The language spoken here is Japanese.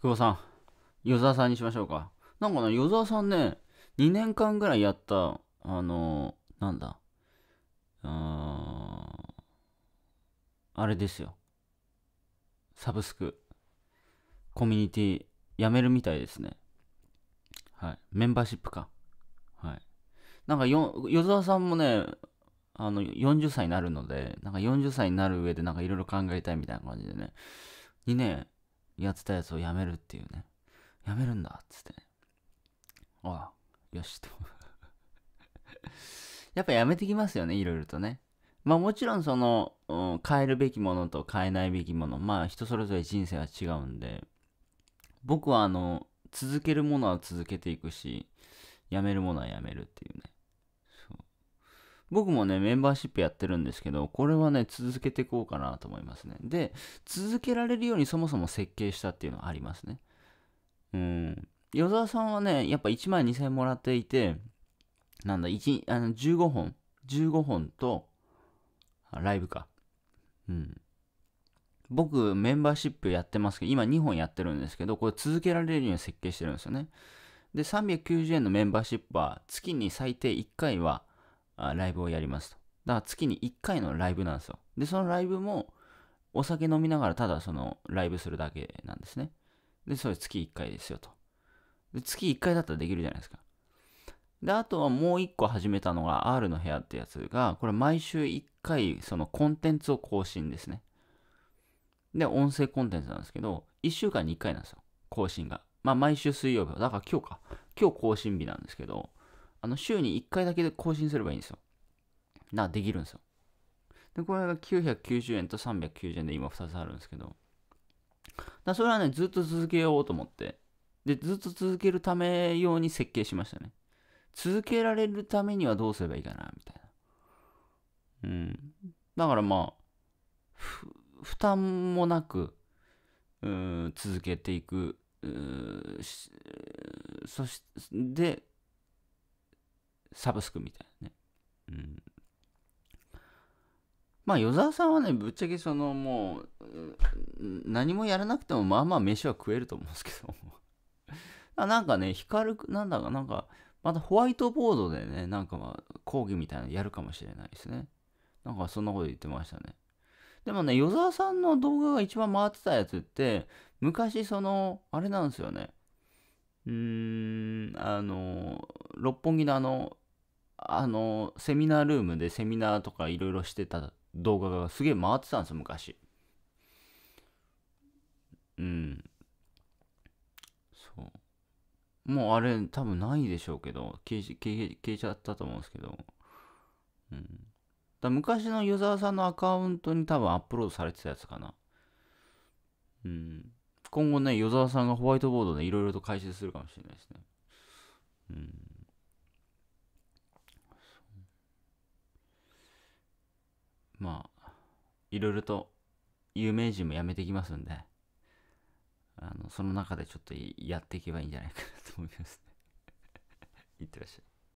久保さん、与沢さんにしましょうか。なんかな、与沢さんね、2年間ぐらいやった、あのー、なんだ、ああれですよ。サブスク、コミュニティ、やめるみたいですね。はい。メンバーシップか。はい。なんかよ、与沢さんもね、あの、40歳になるので、なんか40歳になる上でなんかいろいろ考えたいみたいな感じでね。にね、やってたやつをやめるっていうね。やめるんだっつってね。ああ、よしと やっぱやめてきますよね、いろいろとね。まあもちろんその、うん、変えるべきものと変えないべきもの、まあ人それぞれ人生は違うんで、僕はあの、続けるものは続けていくし、やめるものはやめるっていうね。僕もね、メンバーシップやってるんですけど、これはね、続けていこうかなと思いますね。で、続けられるようにそもそも設計したっていうのはありますね。うん。与沢さんはね、やっぱ1万2000円もらっていて、なんだ、1、あの15本、15本と、ライブか。うん。僕、メンバーシップやってますけど、今2本やってるんですけど、これ続けられるように設計してるんですよね。で、390円のメンバーシップは、月に最低1回はライブをやりますと。だから月に1回のライブなんですよ。で、そのライブもお酒飲みながらただそのライブするだけなんですね。で、それ月1回ですよと。で、月1回だったらできるじゃないですか。で、あとはもう1個始めたのが R の部屋ってやつが、これ毎週1回そのコンテンツを更新ですね。で、音声コンテンツなんですけど、1週間に1回なんですよ。更新が。まあ毎週水曜日。だから今日か。今日更新日なんですけど、あの週に1回だけで更新すればいいんですよ。な、できるんですよ。で、これが990円と390円で今2つあるんですけど、だそれはね、ずっと続けようと思って、で、ずっと続けるためように設計しましたね。続けられるためにはどうすればいいかな、みたいな。うん。だからまあ、負担もなく、うん、続けていく。そして、サブスクみたいなね。うん。まあ、与沢さんはね、ぶっちゃけそのもう、何もやらなくても、まあまあ飯は食えると思うんですけど。なんかね、光る、なんだか、なんか、またホワイトボードでね、なんかまあ、講義みたいなのやるかもしれないですね。なんかそんなこと言ってましたね。でもね、与沢さんの動画が一番回ってたやつって、昔その、あれなんですよね。うーん、あの、六本木のあの、あの、セミナールームでセミナーとかいろいろしてた動画がすげえ回ってたんですよ、昔。うん。そう。もうあれ、多分ないでしょうけど、消え消え消えちゃったと思うんですけど。うん。だ昔のザ沢さんのアカウントに多分アップロードされてたやつかな。うん。今後ね、与沢さんがホワイトボードでいろいろと解説するかもしれないですね。うん。まあ、いろいろと有名人も辞めてきますんで、あの、その中でちょっとやっていけばいいんじゃないかなと思いますね。いってらっしゃい。